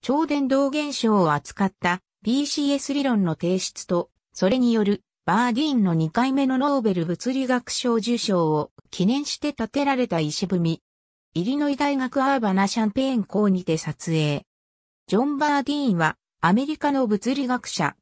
超伝導現象を扱った PCS 理論の提出と、それによるバーディーンの2回目のノーベル物理学賞受賞を記念して建てられた石踏み。イリノイ大学アーバナシャンペーン校にて撮影。ジョン・バーディーンはアメリカの物理学者。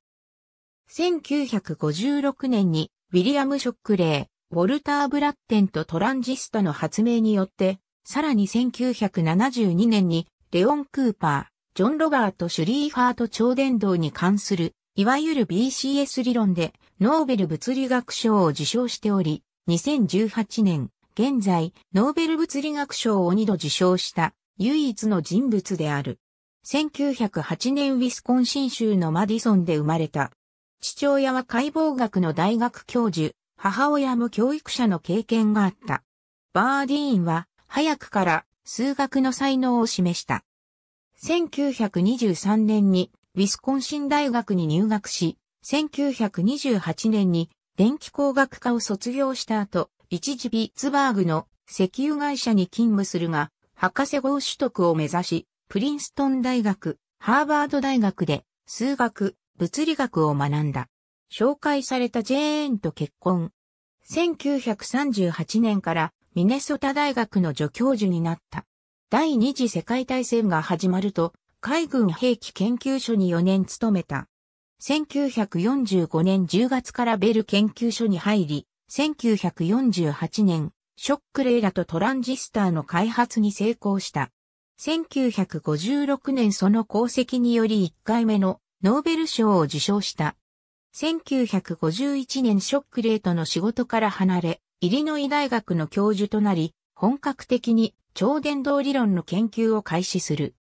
1956年にウィリアム・ショックレー、ウォルター・ブラッテンとトランジスタの発明によって、さらに1972年にレオン・クーパー、ジョン・ロバート・シュリーファート超伝導に関する、いわゆる BCS 理論で、ノーベル物理学賞を受賞しており、2018年、現在、ノーベル物理学賞を2度受賞した唯一の人物である。1908年ウィスコンシン州のマディソンで生まれた。父親は解剖学の大学教授、母親も教育者の経験があった。バーディーンは早くから数学の才能を示した。1923年にウィスコンシン大学に入学し、1928年に電気工学科を卒業した後、一時ビッツバーグの石油会社に勤務するが、博士号取得を目指し、プリンストン大学、ハーバード大学で数学、物理学を学んだ。紹介されたジェーンと結婚。1938年からミネソタ大学の助教授になった。第二次世界大戦が始まると、海軍兵器研究所に4年勤めた。1945年10月からベル研究所に入り、1948年、ショックレーラとトランジスターの開発に成功した。1956年その功績により1回目のノーベル賞を受賞した。1951年ショックレートの仕事から離れ、イリノイ大学の教授となり、本格的に超伝導理論の研究を開始する。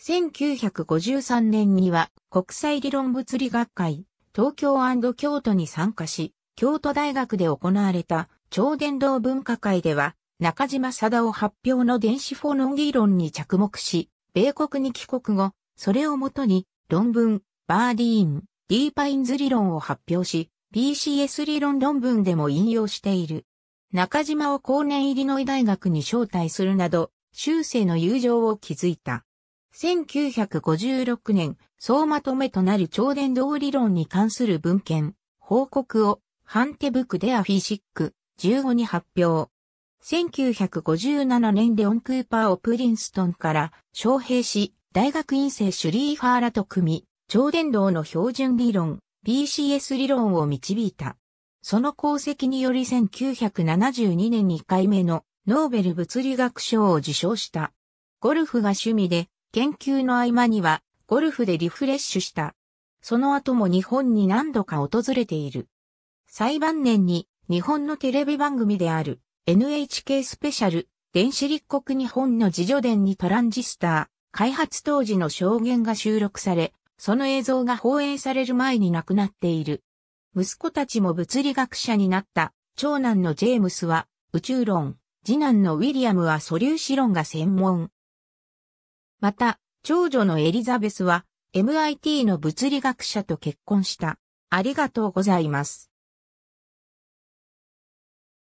1953年には国際理論物理学会、東京京都に参加し、京都大学で行われた超伝導分科会では、中島貞夫発表の電子フォノン議論に着目し、米国に帰国後、それをもとに論文、バーディーン、ディーパインズ理論を発表し、PCS 理論論文でも引用している。中島を後年イリノイ大学に招待するなど、修正の友情を築いた。1956年、総まとめとなる超伝導理論に関する文献、報告を、ハンテブクデアフィシック、15に発表。1957年レオン・クーパーをプリンストンから招聘し、大学院生シュリーファーラと組み、超伝導の標準理論、BCS 理論を導いた。その功績により1972年2回目のノーベル物理学賞を受賞した。ゴルフが趣味で、研究の合間にはゴルフでリフレッシュした。その後も日本に何度か訪れている。最晩年に日本のテレビ番組である NHK スペシャル電子立国日本の自助伝にトランジスター開発当時の証言が収録され、その映像が放映される前に亡くなっている。息子たちも物理学者になった、長男のジェームスは宇宙論、次男のウィリアムは素粒子論が専門。また、長女のエリザベスは MIT の物理学者と結婚した。ありがとうございます。